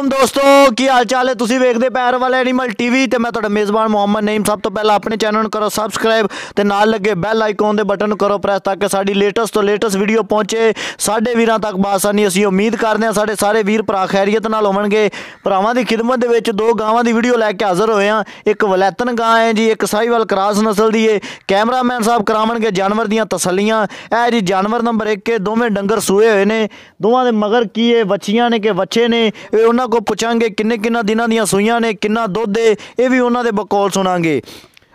ਅਸਲਾਮ ਦੋਸਤੋ ਕੀ ਹਾਲ ਚਾਲ ਹੈ ਤੁਸੀਂ ਵੇਖਦੇ ਪੈਰ ਵਾਲੇ ਐਨੀਮਲ ਟੀਵੀ ਤੇ ਮੈਂ ਤੁਹਾਡਾ ਮੇਜ਼ਬਾਨ ਮੁਹੰਮਦ ਨਈਮ ਸਭ ਤੋਂ ਪਹਿਲਾਂ ਆਪਣੇ ਚੈਨਲ ਨੂੰ ਕਰੋ ਸਬਸਕ੍ਰਾਈਬ ਤੇ ਨਾਲ ਲੱਗੇ ਬੈਲ ਆਈਕਨ ਦੇ ਬਟਨ ਨੂੰ ਕਰੋ ਪ੍ਰੈਸ ਤਾਂ ਕਿ ਸਾਡੀ ਲੇਟੈਸਟ ਤੋਂ ਲੇਟੈਸਟ ਵੀਡੀਓ ਪਹੁੰਚੇ ਸਾਡੇ ਵੀਰਾਂ ਤੱਕ ਬਾਸਾਨੀ ਅਸੀਂ ਉਮੀਦ ਕਰਦੇ ਹਾਂ ਸਾਡੇ ਸਾਰੇ ਵੀਰ ਭਰਾ ਖੈਰੀਅਤ ਨਾਲ ਹੋਣਗੇ ਭਰਾਵਾਂ ਦੀ ਖਿਦਮਤ ਦੇ ਵਿੱਚ ਦੋ ਗਾਵਾਂ ਦੀ ਵੀਡੀਓ ਲੈ ਕੇ ਹਾਜ਼ਰ ਹੋਏ ਹਾਂ ਇੱਕ ਵਲੈਤਨ ਗਾਂ ਹੈ ਜੀ ਇੱਕ ਸਾਈਵਲ ਕਰਾਸ ਨਸਲ ਦੀ ਹੈ ਕੈਮਰਾਮੈਨ ਸਾਹਿਬ ਕਰਾਵਣਗੇ ਜਾਨਵਰ ਦੀਆਂ ਤਸੱਲੀਆਂ ਇਹ ਜੀ ਜਾਨਵਰ ਨੰਬਰ 1 ਕੇ ਦੋਵੇਂ ਡੰਗਰ ਸੂਏ ਹੋਏ ਨੇ ਦੋਵਾਂ ਦੇ ਮਗਰ ਕੀ ਹੈ ਬੱਚੀਆਂ ਨੇ ਕਿ ਬੱਚੇ ਨੇ ਇਹ ਉਹਨਾਂ ਕੋ ਪੁੱਛਾਂਗੇ ਕਿੰਨੇ ਕਿੰਨਾ ਦਿਨਾਂ ਦੀਆਂ ਸੂਈਆਂ ਨੇ ਕਿੰਨਾ ਦੁੱਧ ਹੈ ਇਹ ਵੀ ਉਹਨਾਂ ਦੇ ਬਕੌਲ ਸੁਣਾਂਗੇ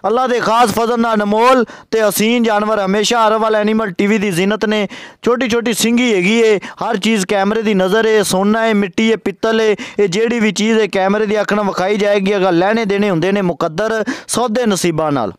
ਅੱਲਾ ਦੇ ਖਾਸ ਫਜ਼ਲ ਨਾਲ ਅਨਮੋਲ ਤੇ ਹਸੀਨ ਜਾਨਵਰ ਹਮੇਸ਼ਾ ਹਰ ਵਾਲ ਐਨੀਮਲ ਟੀਵੀ ਦੀ ਜ਼ਿੰਨਤ ਨੇ ਛੋਟੀ ਛੋਟੀ ਸਿੰਗੀ ਹੈਗੀ ਏ ਹਰ ਚੀਜ਼ ਕੈਮਰੇ ਦੀ ਨਜ਼ਰ ਏ ਸੋਨਾ ਏ ਮਿੱਟੀ ਏ ਪਿੱਤਲ ਏ ਇਹ ਜਿਹੜੀ ਵੀ ਚੀਜ਼ ਏ ਕੈਮਰੇ ਦੀ ਅੱਖ ਨਾਲ ਵਿਖਾਈ ਜਾਏਗੀ ਅਗਰ ਲੈਣੇ ਦੇਣੇ ਹੁੰਦੇ ਨੇ ਮੁਕੱਦਰ ਸੌਦੇ ਨਸੀਬਾਂ ਨਾਲ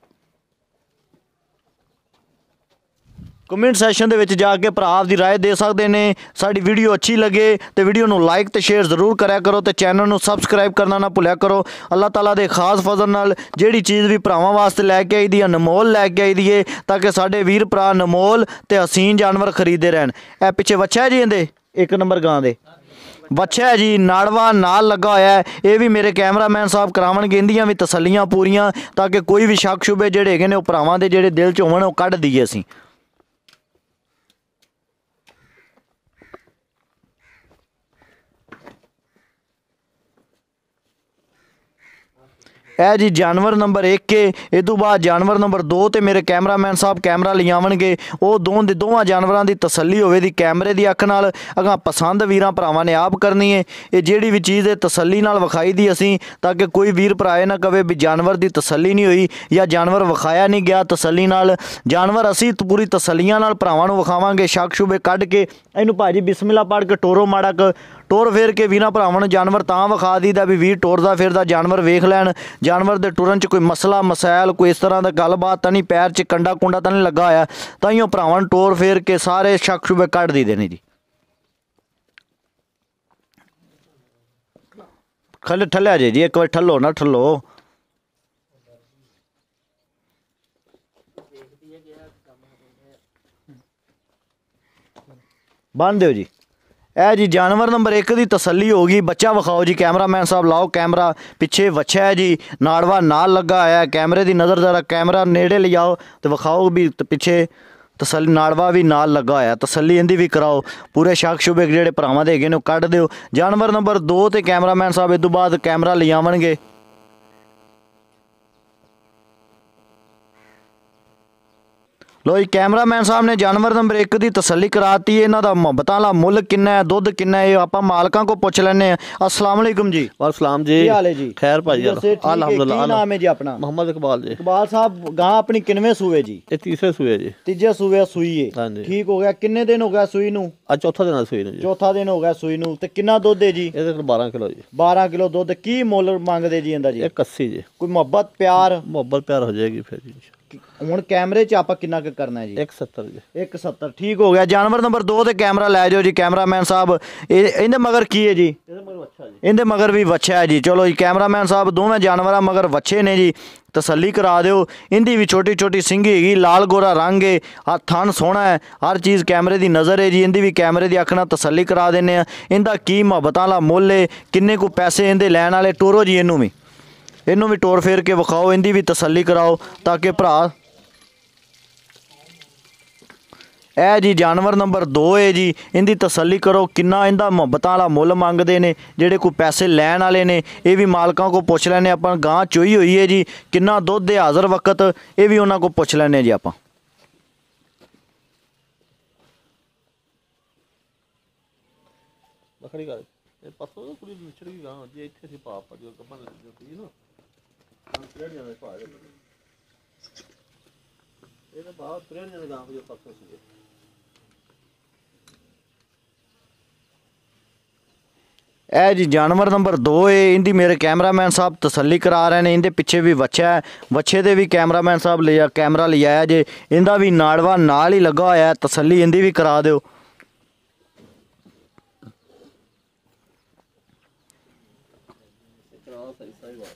ਕਮੈਂਟ ਸੈਸ਼ਨ ਦੇ ਵਿੱਚ ਜਾ ਕੇ ਭਰਾ ਆਪ ਦੀ رائے ਦੇ ਸਕਦੇ ਨੇ ਸਾਡੀ ਵੀਡੀਓ ਅੱਛੀ ਲੱਗੇ ਤੇ ਵੀਡੀਓ ਨੂੰ ਲਾਈਕ ਤੇ ਸ਼ੇਅਰ ਜ਼ਰੂਰ ਕਰਿਆ ਕਰੋ ਤੇ ਚੈਨਲ ਨੂੰ ਸਬਸਕ੍ਰਾਈਬ ਕਰਨਾ ਨਾ ਭੁੱਲਿਆ ਕਰੋ ਅੱਲਾਹ ਤਾਲਾ ਦੇ ਖਾਸ ਫਜ਼ਲ ਨਾਲ ਜਿਹੜੀ ਚੀਜ਼ ਵੀ ਭਰਾਵਾਂ ਵਾਸਤੇ ਲੈ ਕੇ ਆਈ ਦੀ ਅਨਮੋਲ ਲੈ ਕੇ ਆਈ ਏ ਤਾਂ ਕਿ ਸਾਡੇ ਵੀਰ ਭਰਾ ਅਨਮੋਲ ਤੇ ਹਸੀਨ ਜਾਨਵਰ ਖਰੀਦੇ ਰਹਿਣ ਇਹ ਪਿੱਛੇ ਵੱਛਾ ਜੀ ਇਹਦੇ ਇੱਕ ਨੰਬਰ ਗਾਂ ਦੇ ਵੱਛਾ ਜੀ ਨਾੜਵਾ ਨਾਲ ਲੱਗਾ ਹੋਇਆ ਹੈ ਇਹ ਵੀ ਮੇਰੇ ਕੈਮਰਾਮੈਨ ਸਾਹਿਬ ਕਰਾਵਣਗੇ ਇੰਦੀਆਂ ਵੀ ਤਸੱਲੀਆਂ ਪੂਰੀਆਂ ਤਾਂ ਕਿ ਕੋਈ ਵੀ ਸ਼ੱਕ ਸ਼ੁਬੇ ਜਿਹੜੇ ਹੈਗੇ ਨੇ ਉਹ ਭਰਾਵਾਂ ਦੇ ਜਿਹੜੇ ਦਿਲ 'ਚ ਹੋਣ ਉਹ ਕੱਢ ਦਈਏ ਅਸੀਂ ਇਹ ਜੀ ਜਾਨਵਰ ਨੰਬਰ 1 ਕੇ ਇਹ ਤੋਂ ਬਾਅਦ ਜਾਨਵਰ ਨੰਬਰ 2 ਤੇ ਮੇਰੇ ਕੈਮਰਾਮੈਨ ਸਾਹਿਬ ਕੈਮਰਾ ਲਿਆਵਣਗੇ ਉਹ ਦੋਨ ਦੇ ਦੋਵਾਂ ਜਾਨਵਰਾਂ ਦੀ ਤਸੱਲੀ ਹੋਵੇ ਦੀ ਕੈਮਰੇ ਦੀ ਅੱਖ ਨਾਲ ਅਗਾ ਪਸੰਦ ਵੀਰਾਂ ਭਰਾਵਾਂ ਨੇ ਆਪ ਕਰਨੀ ਹੈ ਇਹ ਜਿਹੜੀ ਵੀ ਚੀਜ਼ ਇਹ ਤਸੱਲੀ ਨਾਲ ਵਿਖਾਈ ਦੀ ਅਸੀਂ ਤਾਂ ਕਿ ਕੋਈ ਵੀਰ ਭਰਾਏ ਨਾ ਕਵੇ ਵੀ ਜਾਨਵਰ ਦੀ ਤਸੱਲੀ ਨਹੀਂ ਹੋਈ ਜਾਂ ਜਾਨਵਰ ਵਿਖਾਇਆ ਨਹੀਂ ਗਿਆ ਤਸੱਲੀ ਨਾਲ ਜਾਨਵਰ ਅਸੀਂ ਪੂਰੀ ਤਸੱਲੀਆਂ ਨਾਲ ਭਰਾਵਾਂ ਨੂੰ ਵਿਖਾਵਾਂਗੇ ਸ਼ੱਕ ਸ਼ੁਬੇ ਕੱਢ ਕੇ ਇਹਨੂੰ ਭਾਜੀ ਬਿਸਮਿਲ੍ਲਾ ਪੜ ਕੇ ਟੋਰੋ ਮਾੜਕ ਟੋਰ ਫੇਰ ਕੇ ਵੀ ਭਰਾਵਾਂ ਨੂੰ ਜਾਨਵਰ ਤਾਂ ਵਿਖਾ ਦੀਦਾ ਵੀ ਵੀਰ ਟੋਰਦਾ ਫਿਰਦਾ ਜਾਨਵਰ ਵੇਖ ਲੈਣ ਜਾਨਵਰ ਦੇ ਟੁਰਨ 'ਚ ਕੋਈ ਮਸਲਾ ਮਸਾਇਲ ਕੋਈ ਇਸ ਤਰ੍ਹਾਂ ਦਾ ਗੱਲਬਾਤ ਤਾਂ ਨਹੀਂ ਪੈਰ 'ਚ ਕੰਡਾ ਕੁੰਡਾ ਤਾਂ ਨਹੀਂ ਲੱਗਾ ਆ ਤਾਂ ਹੀ ਉਹ ਭਰਾਵਾਂ ਨੂੰ ਟੋਰ ਫੇਰ ਕੇ ਸਾਰੇ ਸ਼ੱਕ ਸ਼ੁਬੇ ਕੱਢ ਦੀ ਦੇਣੀ ਜੀ ਖੱਲ ਠੱਲਿਆ ਜੇ ਜੀ ਇੱਕ ਵਾਰ ਠੱਲੋ ਨਾ ਠੱਲੋ ਬੰਦ ਦਿਓ ਜੀ ਇਹ ਜੀ ਜਾਨਵਰ ਨੰਬਰ 1 ਦੀ ਤਸੱਲੀ ਹੋ ਗਈ ਬੱਚਾ ਵਿਖਾਓ ਜੀ ਕੈਮਰਾਮੈਨ ਸਾਹਿਬ ਲਾਓ ਕੈਮਰਾ ਪਿੱਛੇ ਵਛਿਆ ਜੀ ਨਾੜਵਾ ਨਾਲ ਲੱਗਾ ਆਇਆ ਕੈਮਰੇ ਦੀ ਨਜ਼ਰ ਜ਼ਰਾ ਕੈਮਰਾ ਨੇੜੇ ਲਿਆਓ ਤੇ ਵਿਖਾਓ ਵੀ ਪਿੱਛੇ ਤਸੱਲੀ ਨਾੜਵਾ ਵੀ ਨਾਲ ਲੱਗਾ ਆਇਆ ਤਸੱਲੀ ਇਹਦੀ ਵੀ ਕਰਾਓ ਪੂਰੇ ਸ਼ੱਕ ਸ਼ੁਬੇ ਜਿਹੜੇ ਭਰਾਵਾਂ ਦੇ ਹੈਗੇ ਨੇ ਕੱਢ ਦਿਓ ਜਾਨਵਰ ਨੰਬਰ 2 ਤੇ ਕੈਮਰਾਮੈਨ ਸਾਹਿਬ ਇਹ ਤੋਂ ਬਾਅਦ ਕੈਮਰਾ ਲਿਆਵਣਗੇ ਲੋ ਜੀ ਕੈਮਰਾਮੈਨ ਸਾਹਿਬ ਨੇ ਜਾਨਵਰ ਨੰਬਰ 1 ਦੀ ਤਸੱਲੀ ਕਰਾਤੀ ਇਹਨਾਂ ਦਾ ਮੁਹੱਬਤਾਂ ਵਾਲਾ ਮੁੱਲ ਕਿੰਨਾ ਹੈ ਦੁੱਧ ਕਿੰਨਾ ਹੈ ਆਪਾਂ ਮਾਲਕਾਂ ਕੋ ਪੁੱਛ ਲੈਣੇ ਆ ਅਸਲਾਮ ਅਲੈਕਮ ਜੀ ਸਲਾਮ ਜੀ ਕੀ ਹਾਲ ਹੈ ਜੀ ਖੈਰ ਭਾਜੀ ਅਲਹਮਦੁਲਿਲਾ ਕੀ ਨਾਮ ਹੈ ਜੀ ਆਪਣਾ ਮੁਹੰਮਦ ਇਕਬਾਲ ਜੀ ਇਕਬਾਲ ਸਾਹਿਬ ਗਾਂ ਆਪਣੀ ਕਿੰਵੇਂ ਸੂਏ ਜੀ ਇਹ ਤੀਸਰੇ ਸੂਏ ਜੀ ਤੀਜੇ ਸੂਏ ਸੂਈ ਹੈ ਠੀਕ ਹੋ ਗਿਆ ਕਿੰਨੇ ਦਿਨ ਹੋ ਗਿਆ ਸੂਈ ਨੂੰ ਆ ਚੌਥਾ ਦਿਨ ਸੂਈ ਨੂੰ ਜੀ ਚੌਥਾ ਦਿਨ ਹੋ ਗਿਆ ਸੂਈ ਨੂੰ ਤੇ ਕਿੰਨਾ ਦੁੱਧ ਹੈ ਜੀ ਇਹਦੇ ਕੋਲ 12 ਕਿਲੋ ਜੀ 12 ਕਿਲੋ ਦੁੱਧ ਕੀ ਮੁੱਲ ਮੰਗਦੇ ਜੀ ਇਹਦਾ ਜੀ 81 ਜੀ ਕੋਈ ਮੁਹੱਬਤ ਪਿਆਰ ਮੁਹੱਬਤ ਪਿਆਰ ਹੋ ਜਾਏਗੀ ਫਿਰ ਜੀ ਹੁਣ ਕੈਮਰੇ 'ਚ ਆਪਾਂ ਕਿੰਨਾ ਕੁ ਕਰਨਾ ਹੈ ਜੀ 170 ਜੀ 170 ਠੀਕ ਹੋ ਗਿਆ ਜਾਨਵਰ ਨੰਬਰ 2 ਤੇ ਕੈਮਰਾ ਲੈ ਜਾਓ ਜੀ ਕੈਮਰਾਮੈਨ ਸਾਹਿਬ ਇਹ ਇਹਦੇ ਮਗਰ ਕੀ ਹੈ ਜੀ ਇਹਦੇ ਮਗਰ ਵੱਛਾ ਜੀ ਇਹਦੇ ਮਗਰ ਵੀ ਵੱਛਾ ਹੈ ਜੀ ਚਲੋ ਜੀ ਕੈਮਰਾਮੈਨ ਸਾਹਿਬ ਦੋਵੇਂ ਜਾਨਵਰਾਂ ਮਗਰ ਵੱਛੇ ਨੇ ਜੀ ਤਸੱਲੀ ਕਰਾ ਦਿਓ ਇੰਦੀ ਵੀ ਛੋਟੀ ਛੋਟੀ ਸਿੰਘੀ ਹੈਗੀ ਲਾਲ ਗੋਰਾ ਰੰਗ ਹੈ ਆ ਥਣ ਸੋਹਣਾ ਹੈ ਹਰ ਚੀਜ਼ ਕੈਮਰੇ ਦੀ ਨਜ਼ਰ ਹੈ ਜੀ ਇੰਦੀ ਵੀ ਕੈਮਰੇ ਦੀ ਅੱਖ ਨਾਲ ਤਸੱਲੀ ਕਰਾ ਦਿੰਨੇ ਆ ਇਹਦਾ ਕੀ ਮੁਹੱਬਤਾਂ ਵਾਲਾ ਮੁੱਲ ਹੈ ਕਿੰਨੇ ਕੋ ਪੈਸੇ ਇਹਦੇ ਲੈਣ ਵਾਲੇ ਟੋਰੋ ਜੀ ਇਹਨੂੰ ਵੀ ਇਹਨੂੰ ਵੀ ਟੋਰ ਫੇਰ ਕੇ ਵਿਖਾਓ ਇਹਦੀ ਵੀ ਤਸੱਲੀ ਕਰਾਓ ਤਾਂ ਕਿ ਭਰਾ ਐ ਜੀ ਜਾਨਵਰ ਨੰਬਰ 2 ਹੈ ਜੀ ਇਹਦੀ ਤਸੱਲੀ ਕਰੋ ਕਿੰਨਾ ਇਹਦਾ ਮੁਹੱਬਤਾਂ ਵਾਲਾ ਮੁੱਲ ਮੰਗਦੇ ਨੇ ਜਿਹੜੇ ਕੋਈ ਪੈਸੇ ਲੈਣ ਵਾਲੇ ਨੇ ਇਹ ਵੀ ਮਾਲਕਾਂ ਕੋ ਪੁੱਛ ਲੈਣੇ ਆਪਾਂ ਗਾਂ ਚੋਈ ਹੋਈ ਹੈ ਜੀ ਕਿੰਨਾ ਦੁੱਧ ਹੈ ਹਾਜ਼ਰ ਵਕਤ ਇਹ ਵੀ ਉਹਨਾਂ ਕੋ ਪੁੱਛ ਲੈਣੇ ਜੀ ਆਪਾਂ ਬਖੜੀ ਕਰ ਇਹ ਪਸੋ ਕੁੜੀ ਵਿਛੜ ਗਈ ਗਾਂ ਜੇ ਇੱਥੇ ਸੀ ਪਾਪ ਜੋ ਕੱਪਨ ਲੱਗ ਜਾਂਦੀ ਨਾ ਇਹ ਇਹ ਜੀ ਜਾਨਵਰ ਨੰਬਰ 2 ਏ ਇੰਦੀ ਮੇਰੇ ਕੈਮਰਾਮੈਨ ਸਾਹਿਬ ਤਸੱਲੀ ਕਰਾ ਰਹੇ ਨੇ ਇਹਦੇ ਪਿੱਛੇ ਵੀ ਵੱਛਾ ਵੱਛੇ ਦੇ ਵੀ ਕੈਮਰਾਮੈਨ ਸਾਹਿਬ ਲਿਆ ਕੈਮਰਾ ਲਿਆਇਆ ਜੇ ਇਹਦਾ ਵੀ ਨਾਲਵਾ ਨਾਲ ਹੀ ਲੱਗਾ ਹੋਇਆ ਤਸੱਲੀ ਇਹਦੀ ਵੀ ਕਰਾ ਦਿਓ ਸਹੀ ਸਹੀ ਬਾਤ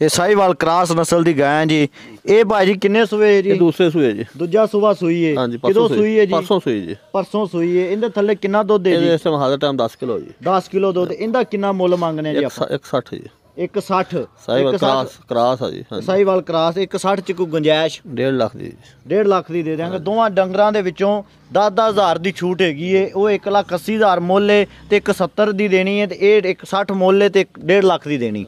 ਇਹ ਸਾਈਵਾਲ ਕ੍ਰਾਸ ਨਸਲ ਦੀ ਗਾਂ ਹੈ ਜੀ ਇਹ ਭਾਈ ਜੀ ਕਿੰਨੇ ਸੂਏ ਜੀ ਇਹ ਦੂਸਰੇ ਸੂਏ ਜੀ ਦੂਜਾ ਸੂਆ ਸੂਈ ਹੈ ਹਾਂਜੀ ਕਿਦੋਂ ਸੂਈ ਹੈ ਜੀ ਪਰਸੋਂ ਸੂਈ ਜੀ ਪਰਸੋਂ ਸੂਈ ਹੈ ਇਹਦੇ ਥੱਲੇ ਕਿੰਨਾ ਦੁੱਧ ਹੈ ਜੀ ਇਸ ਵਾਰ ਹਾਜ਼ਰ ਟਾਈਮ 10 ਕਿਲੋ ਜੀ 10 ਕਿਲੋ ਦੁੱਧ ਇਹਦਾ ਕਿੰਨਾ ਮੁੱਲ ਮੰਗਨੇ ਆ ਜੀ ਆਪਾਂ 160 ਜੀ 160 ਸਾਈਵਾਲ ਕ੍ਰਾਸ ਕ੍ਰਾਸ ਆ ਜੀ ਸਾਈਵਾਲ ਕ੍ਰਾਸ 160 ਚ ਕੋਈ ਗੁੰਜਾਇਸ਼ 1.5 ਲੱਖ ਦੀ 1.5 ਲੱਖ ਦੀ ਦੇ ਦਿਆਂਗੇ ਦੋਵਾਂ ਡੰਗਰਾਂ ਦੇ ਵਿੱਚੋਂ 10-10000 ਦੀ ਛੂਟ ਹੈਗੀ ਏ ਉਹ 1,80,000 ਮੁੱਲ ਏ ਤੇ 170 ਦੀ ਦੇਣੀ ਏ ਤੇ ਇਹ 160 ਮੁੱਲ ਏ ਤੇ 1.5 ਲੱਖ ਦੀ ਦੇਣੀ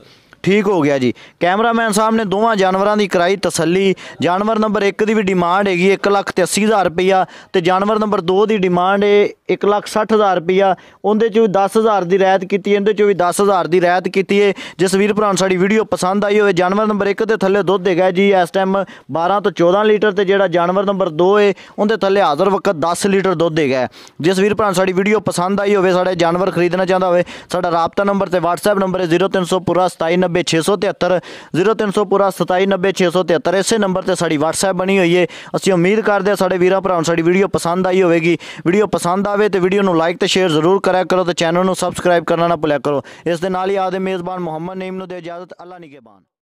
ਠੀਕ ਹੋ ਗਿਆ ਜੀ ਕੈਮਰਾਮੈਨ ਸਾਹਿਬ ਨੇ ਦੋਵਾਂ ਜਾਨਵਰਾਂ ਦੀ ਕਰਾਈ ਤਸੱਲੀ ਜਾਨਵਰ ਨੰਬਰ 1 ਦੀ ਵੀ ਡਿਮਾਂਡ ਹੈਗੀ 180000 ਰੁਪਇਆ ਤੇ ਜਾਨਵਰ ਨੰਬਰ 2 ਦੀ ਡਿਮਾਂਡ ਹੈ 160000 ਰੁਪਇਆ ਉਹਦੇ ਚੋਂ 10000 ਦੀ ਰਾਇਤ ਕੀਤੀ ਉਹਦੇ ਚੋਂ ਵੀ 10000 ਦੀ ਰਾਇਤ ਕੀਤੀ ਹੈ ਜਸਵੀਰ ਭਰਾਣ ਸਾਡੀ ਵੀਡੀਓ ਪਸੰਦ ਆਈ ਹੋਵੇ ਜਾਨਵਰ ਨੰਬਰ 1 ਦੇ ਥੱਲੇ ਦੁੱਧ ਹੈਗਾ ਜੀ ਇਸ ਟਾਈਮ 12 ਤੋਂ 14 ਲੀਟਰ ਤੇ ਜਿਹੜਾ ਜਾਨਵਰ ਨੰਬਰ 2 ਹੈ ਉਹਦੇ ਥੱਲੇ ਹਾਜ਼ਰ ਵਕਤ 10 ਲੀਟਰ ਦੁੱਧ ਹੈਗਾ ਜਸਵੀਰ ਭਰਾਣ ਸਾਡੀ ਵੀਡੀਓ ਪਸੰਦ ਆਈ ਹੋਵੇ ਸਾਡੇ ਜਾਨਵਰ ਖਰੀਦਣਾ ਚਾਹੁੰਦਾ ਹੋਵੇ ਸਾਡਾ ਰਾਬਤਾ ਨੰਬਰ ਤੇ WhatsApp ਨੰਬਰ ਹੈ 03015 ਪੂਰਾ ਇਸੇ ਨੰਬਰ ਤੇ ਸਾਡੀ WhatsApp ਬਣੀ ਹੋਈ ਹੈ ਅਸੀਂ ਉਮੀਦ ਕਰਦੇ ਆ ਸਾਡੇ ਵੀਰਾਂ ਭਰਾਵਾਂ ਸਾਡੀ ਵੀਡੀਓ ਪਸੰਦ ਆਈ ਹੋਵੇਗੀ ਵੀਡੀਓ ਪਸੰਦ ਆਵੇ ਤੇ ਵੀਡੀਓ ਨੂੰ ਲਾਈਕ ਤੇ ਸ਼ੇਅਰ ਜ਼ਰੂਰ ਕਰਿਆ ਕਰੋ ਤੇ ਚੈਨਲ ਨੂੰ ਸਬਸਕ੍ਰਾਈਬ ਕਰਨਾ ਨਾ ਭੁੱਲਿਆ ਕਰੋ ਇਸ ਦੇ ਨਾਲ ਹੀ ਆਦੇ ਮੇਜ਼ਬਾਨ ਮੁਹੰਮਦ ਨੇਮ ਨੂੰ ਦੇ ਇਜਾਜ਼ਤ ਅੱਲਾ ਨਿਗੇਬਾਨ